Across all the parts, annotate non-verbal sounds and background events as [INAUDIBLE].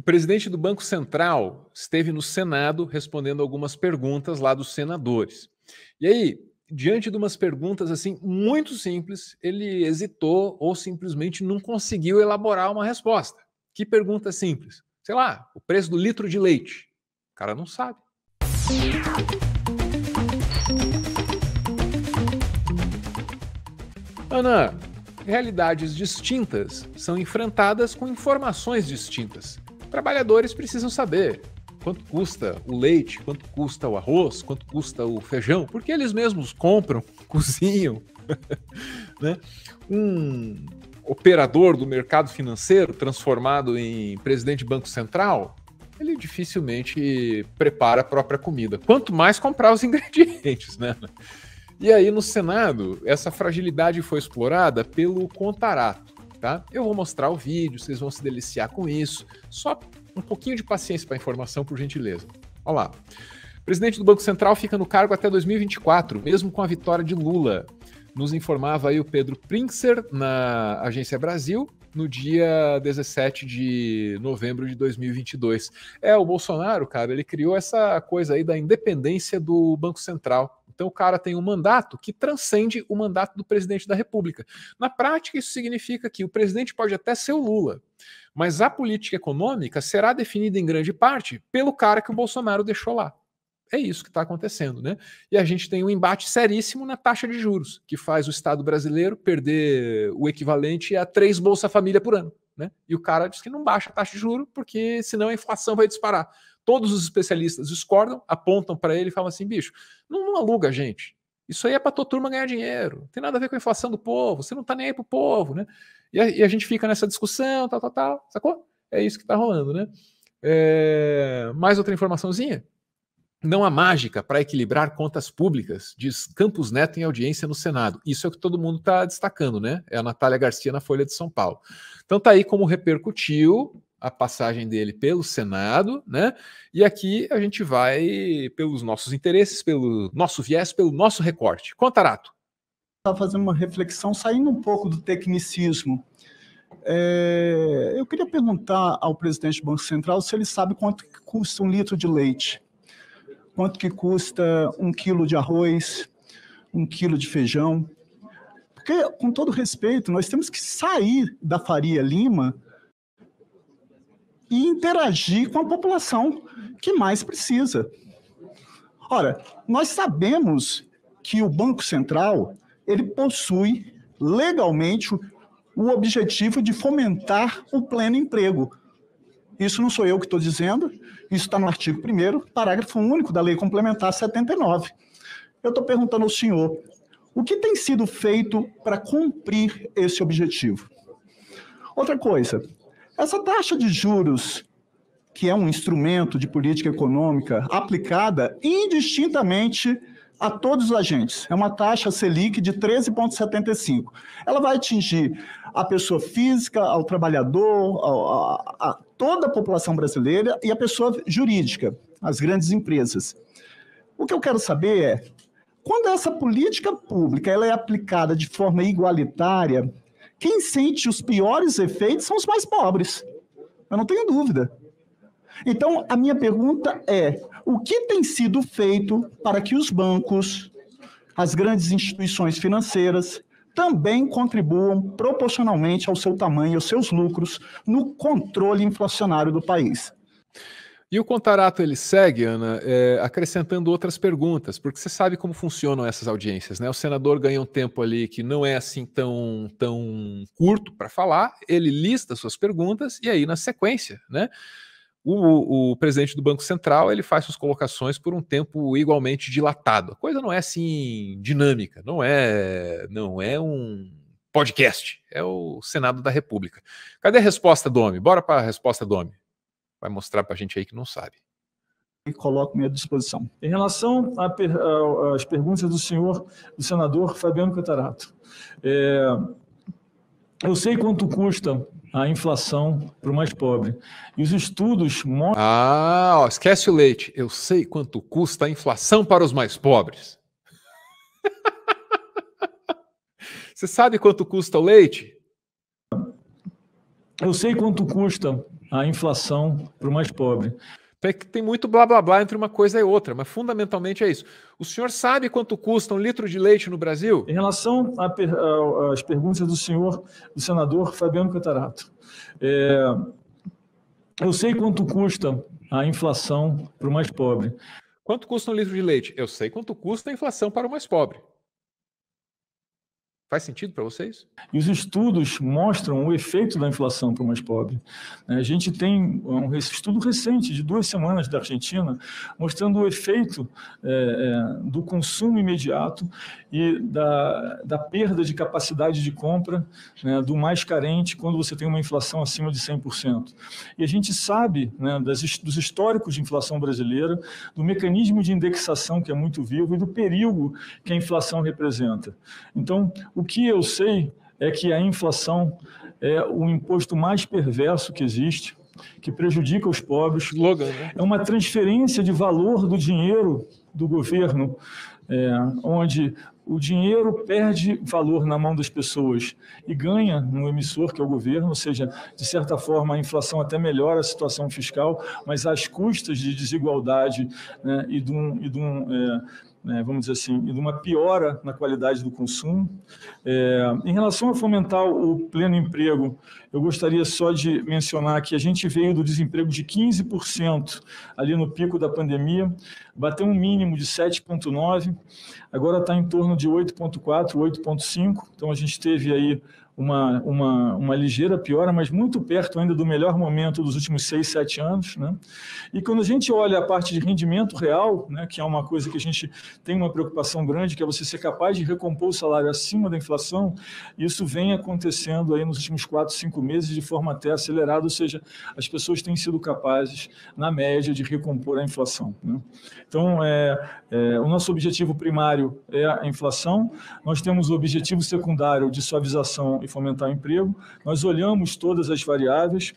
O presidente do Banco Central esteve no Senado respondendo algumas perguntas lá dos senadores. E aí, diante de umas perguntas assim muito simples, ele hesitou ou simplesmente não conseguiu elaborar uma resposta. Que pergunta simples? Sei lá, o preço do litro de leite. O cara não sabe. Ana, realidades distintas são enfrentadas com informações distintas trabalhadores precisam saber quanto custa o leite, quanto custa o arroz, quanto custa o feijão, porque eles mesmos compram, [LAUGHS] cozinham. [LAUGHS] né? Um operador do mercado financeiro transformado em presidente de banco central, ele dificilmente prepara a própria comida. Quanto mais comprar os [LAUGHS] ingredientes, né? E aí no Senado, essa fragilidade foi explorada pelo Contarato tá? Eu vou mostrar o vídeo, vocês vão se deliciar com isso. Só um pouquinho de paciência para a informação, por gentileza. Olha lá. O presidente do Banco Central fica no cargo até 2024, mesmo com a vitória de Lula. Nos informava aí o Pedro Princer na Agência Brasil no dia 17 de novembro de 2022. É, o Bolsonaro, cara, ele criou essa coisa aí da independência do Banco Central então o cara tem um mandato que transcende o mandato do presidente da República. Na prática, isso significa que o presidente pode até ser o Lula, mas a política econômica será definida em grande parte pelo cara que o Bolsonaro deixou lá. É isso que está acontecendo, né? E a gente tem um embate seríssimo na taxa de juros, que faz o Estado brasileiro perder o equivalente a três Bolsa Família por ano. Né? E o cara diz que não baixa a taxa de juros, porque senão a inflação vai disparar. Todos os especialistas discordam, apontam para ele e falam assim: bicho, não, não aluga a gente. Isso aí é para tua turma ganhar dinheiro. Não tem nada a ver com a inflação do povo. Você não está nem aí para o povo, né? E a, e a, gente fica nessa discussão, tal, tal, tal. Sacou? É isso que está rolando, né? É... Mais outra informaçãozinha. Não há mágica para equilibrar contas públicas, diz Campos Neto em audiência no Senado. Isso é o que todo mundo está destacando, né? É a Natália Garcia na Folha de São Paulo. Então tá aí como repercutiu a passagem dele pelo Senado, né? E aqui a gente vai pelos nossos interesses, pelo nosso viés, pelo nosso recorte. Contarato. Estava fazendo uma reflexão, saindo um pouco do tecnicismo. É, eu queria perguntar ao presidente do Banco Central se ele sabe quanto custa um litro de leite, quanto que custa um quilo de arroz, um quilo de feijão. Porque, com todo respeito, nós temos que sair da Faria Lima e interagir com a população que mais precisa. Ora, nós sabemos que o Banco Central ele possui legalmente o objetivo de fomentar o pleno emprego. Isso não sou eu que estou dizendo, isso está no artigo 1, parágrafo único da Lei Complementar 79. Eu estou perguntando ao senhor: o que tem sido feito para cumprir esse objetivo? Outra coisa, essa taxa de juros, que é um instrumento de política econômica aplicada indistintamente a todos os agentes, é uma taxa Selic de 13,75. Ela vai atingir a pessoa física, ao trabalhador, a, a, a toda a população brasileira e a pessoa jurídica, as grandes empresas. O que eu quero saber é, quando essa política pública ela é aplicada de forma igualitária, quem sente os piores efeitos são os mais pobres. Eu não tenho dúvida. Então, a minha pergunta é: o que tem sido feito para que os bancos, as grandes instituições financeiras, também contribuam proporcionalmente ao seu tamanho, aos seus lucros, no controle inflacionário do país? E o Contarato ele segue, Ana, é, acrescentando outras perguntas, porque você sabe como funcionam essas audiências, né? O senador ganha um tempo ali que não é assim tão, tão curto para falar, ele lista suas perguntas e aí na sequência, né? O, o, presidente do Banco Central ele faz suas colocações por um tempo igualmente dilatado. A coisa não é assim dinâmica, não é, não é um podcast, é o Senado da República. Cadê a resposta do homem? Bora para a resposta do homem vai mostrar para a gente aí que não sabe. E coloco à minha disposição. Em relação às perguntas do senhor, do senador Fabiano Catarato, é, eu sei quanto custa a inflação para o mais pobre. E os estudos mostram. Ah, ó, esquece o leite. Eu sei quanto custa a inflação para os mais pobres. [LAUGHS] Você sabe quanto custa o leite? Eu sei quanto custa a inflação para o mais pobre. Então é tem muito blá blá blá entre uma coisa e outra, mas fundamentalmente é isso. O senhor sabe quanto custa um litro de leite no Brasil? Em relação às perguntas do senhor, do senador Fabiano Catarato, é, eu sei quanto custa a inflação para o mais pobre. Quanto custa um litro de leite? Eu sei quanto custa a inflação para o mais pobre. Faz sentido para vocês? E os estudos mostram o efeito da inflação para o mais pobre. A gente tem um estudo recente, de duas semanas, da Argentina, mostrando o efeito é, é, do consumo imediato e da, da perda de capacidade de compra né, do mais carente quando você tem uma inflação acima de 100%. E a gente sabe né, das, dos históricos de inflação brasileira, do mecanismo de indexação que é muito vivo e do perigo que a inflação representa. Então, o que eu sei é que a inflação é o imposto mais perverso que existe, que prejudica os pobres. Logan, né? É uma transferência de valor do dinheiro do governo, é, onde o dinheiro perde valor na mão das pessoas e ganha no emissor, que é o governo, ou seja, de certa forma a inflação até melhora a situação fiscal, mas às custas de desigualdade né, e de um. E de um é, né, vamos dizer assim, de uma piora na qualidade do consumo. É, em relação a fomentar o pleno emprego, eu gostaria só de mencionar que a gente veio do desemprego de 15% ali no pico da pandemia, bateu um mínimo de 7,9%, agora está em torno de 8,4%, 8,5%, então a gente teve aí uma, uma, uma ligeira piora, mas muito perto ainda do melhor momento dos últimos seis, sete anos. Né? E quando a gente olha a parte de rendimento real, né, que é uma coisa que a gente tem uma preocupação grande, que é você ser capaz de recompor o salário acima da inflação, isso vem acontecendo aí nos últimos quatro, cinco meses de forma até acelerada, ou seja, as pessoas têm sido capazes, na média, de recompor a inflação. Né? Então, é, é, o nosso objetivo primário é a inflação, nós temos o objetivo secundário de suavização e fomentar o emprego. Nós olhamos todas as variáveis.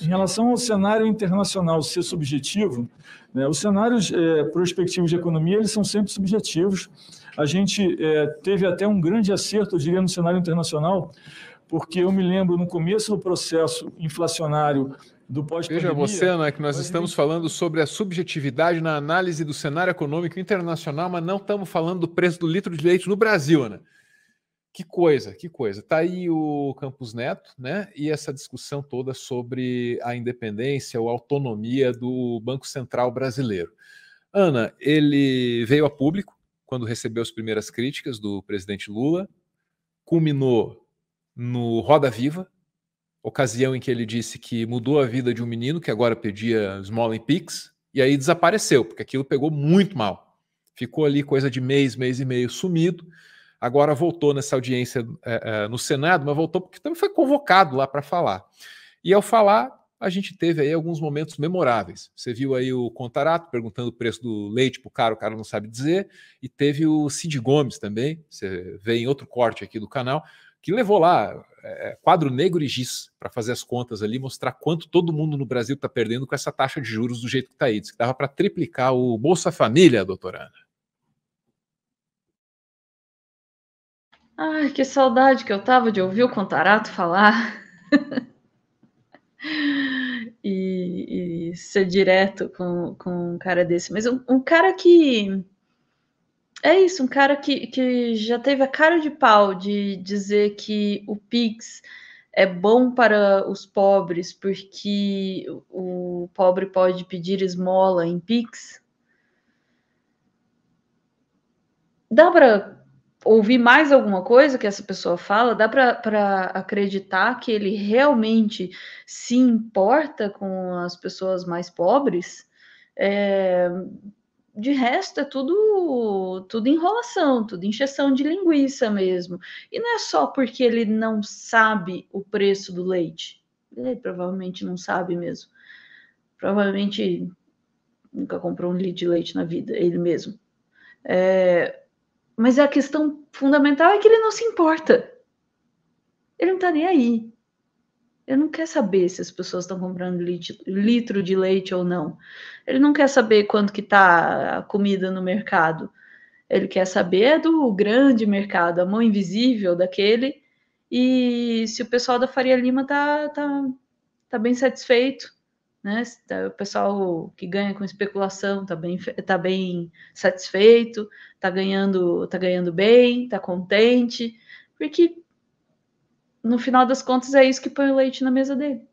em relação ao cenário internacional ser subjetivo, né, os cenários é, prospectivos de economia eles são sempre subjetivos. A gente é, teve até um grande acerto, eu diria, no cenário internacional, porque eu me lembro no começo do processo inflacionário do pós-pandemia. Veja você, Ana, né, que nós estamos falando sobre a subjetividade na análise do cenário econômico internacional, mas não estamos falando do preço do litro de leite no Brasil, Ana. Né? Que coisa, que coisa. Tá aí o Campos Neto, né? E essa discussão toda sobre a independência ou autonomia do Banco Central brasileiro. Ana, ele veio a público quando recebeu as primeiras críticas do presidente Lula, culminou no Roda Viva, ocasião em que ele disse que mudou a vida de um menino que agora pedia Small and Pix, e aí desapareceu, porque aquilo pegou muito mal. Ficou ali coisa de mês, mês e meio sumido agora voltou nessa audiência é, é, no Senado, mas voltou porque também foi convocado lá para falar. E ao falar, a gente teve aí alguns momentos memoráveis. Você viu aí o Contarato perguntando o preço do leite para o cara, o cara não sabe dizer, e teve o Cid Gomes também, você vê em outro corte aqui do canal, que levou lá é, quadro negro e giz para fazer as contas ali, mostrar quanto todo mundo no Brasil está perdendo com essa taxa de juros do jeito que está aí. Diz que dava para triplicar o Bolsa Família, doutora Ana. Ai, que saudade que eu tava de ouvir o Contarato falar. [LAUGHS] e, e, ser direto com, com um cara desse. Mas um, um cara que. É isso, um cara que, que já teve a cara de pau de dizer que o Pix é bom para os pobres porque o pobre pode pedir esmola em Pix. Dá para ouvir mais alguma coisa que essa pessoa fala, dá para acreditar que ele realmente se importa com as pessoas mais pobres. É, de resto é tudo tudo enrolação, tudo encheção de linguiça mesmo. E não é só porque ele não sabe o preço do leite. Ele provavelmente não sabe mesmo. Provavelmente nunca comprou um litro de leite na vida, ele mesmo. É, mas a questão fundamental é que ele não se importa. Ele não tá nem aí. Ele não quer saber se as pessoas estão comprando litro de leite ou não. Ele não quer saber quanto que tá a comida no mercado. Ele quer saber é do grande mercado, a mão invisível daquele, e se o pessoal da Faria Lima tá, tá, tá bem satisfeito né? Tá, o pessoal que ganha com especulação está bem, tá bem satisfeito, está ganhando, tá ganhando bem, está contente, porque no final das contas é isso que põe o leite na mesa dele.